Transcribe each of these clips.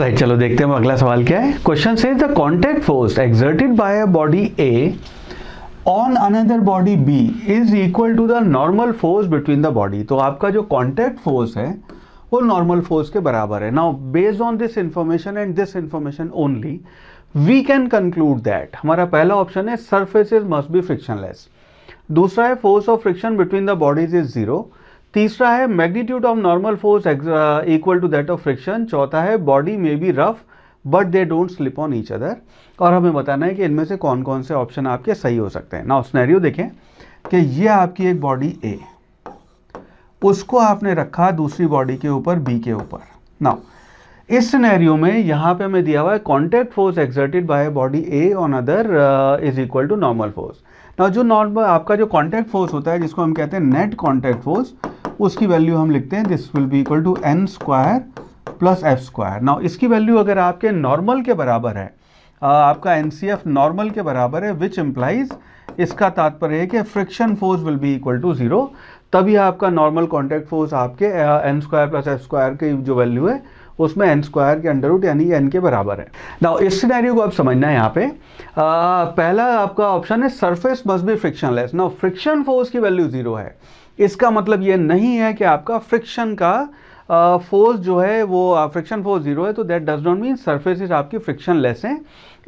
right चलो देखते हैं अगला सवाल क्या है क्वेश्चन से contact force exerted by a body A on another body B is equal to the normal force between the body तो आपका जो कॉन्टेक्ट फोर्स है वो नॉर्मल फोर्स के बराबर है now based on this information and this information only we can conclude that हमारा पहला ऑप्शन है सर्फेसिस मस्ट बी फ्रिक्शनलेस दूसरा है force of friction between the bodies is zero तीसरा है magnitude of normal force equal to that of friction चौथा है body may be rough but they don't slip on each other और हमें बताना है कि इनमें से कौन कौन से ऑप्शन आपके सही हो सकते हैं ना स्नैरियो देखें कि ये आपकी एक बॉडी ए उसको आपने रखा दूसरी बॉडी के ऊपर बी के ऊपर नाउ इस सिनेरियो में यहाँ पे हमें दिया हुआ है contact force exerted by body A on other is equal to normal force ना जो नॉर्मल आपका जो कॉन्टैक्ट फोर्स होता है जिसको हम कहते हैं नेट कॉन्टैक्ट फोर्स उसकी वैल्यू हम लिखते हैं this will be equal to N square plus F square now इसकी वैल्यू अगर आपके नॉर्मल के बराबर है आपका एन नॉर्मल के बराबर है विच इम्प्लाइज इसका तात्पर्य है कि friction force will be equal to zero तभी आपका नॉर्मल कॉन्टैक्ट फोर्स आपके N square plus F square की जो वैल्यू है उसमें एन स्क्वायर के अंडर रूट यानी एन के बराबर है ना इस सिनेरियो को आप समझना है यहाँ पे आ, पहला आपका ऑप्शन है सरफेस मस्ट बी फ्रिक्शनलेस ना फ्रिक्शन फोर्स की वैल्यू ज़ीरो है इसका मतलब ये नहीं है कि आपका फ्रिक्शन का फोर्स जो है वो फ्रिक्शन फोर्स ज़ीरो है तो that does not mean is आपकी फ्रिक्शन लेस है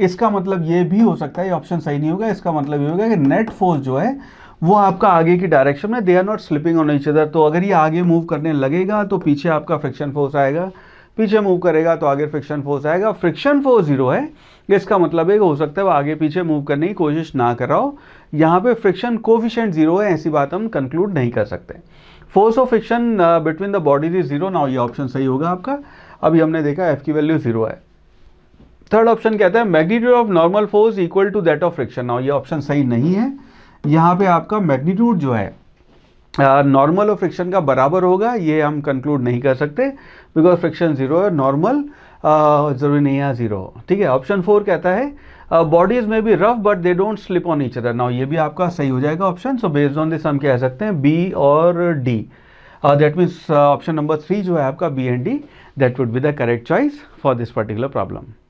इसका मतलब ये भी हो सकता है ये ऑप्शन सही नहीं होगा इसका मतलब ये होगा कि नेट फोर्स जो है वो आपका आगे की डायरेक्शन में they are not slipping on each other तो अगर ये आगे मूव करने लगेगा तो पीछे आपका फ्रिक्शन फोर्स आएगा पीछे मूव करेगा तो आगे फ्रिक्शन फोर्स आएगा फ्रिक्शन फोर्स जीरो है इसका मतलब है हो सकता है वो आगे पीछे मूव करने की कोशिश ना कर रहा हो यहाँ पे फ्रिक्शन कोफिशेंट जीरो है ऐसी बात हम कंक्लूड नहीं कर सकते force of friction between the bodies is zero now ये ऑप्शन सही होगा आपका अभी हमने देखा एफ की वैल्यू जीरो है थर्ड ऑप्शन कहता है magnitude of normal force equal to that of friction now ये ऑप्शन सही नहीं है यहाँ पे आपका मैग्नीट्यूड जो है नॉर्मल और फ्रिक्शन का बराबर होगा ये हम कंक्लूड नहीं कर सकते बिकॉज फ्रिक्शन ज़ीरो है नॉर्मल ज़रूरी नहीं है ज़ीरो ठीक है ऑप्शन फोर कहता है बॉडीज़ में भी rough but they don't slip on each other now ये भी आपका सही हो जाएगा option so based on this हम कह सकते हैं बी और D that means option number three जो है आपका B and D that would be the correct choice for this particular problem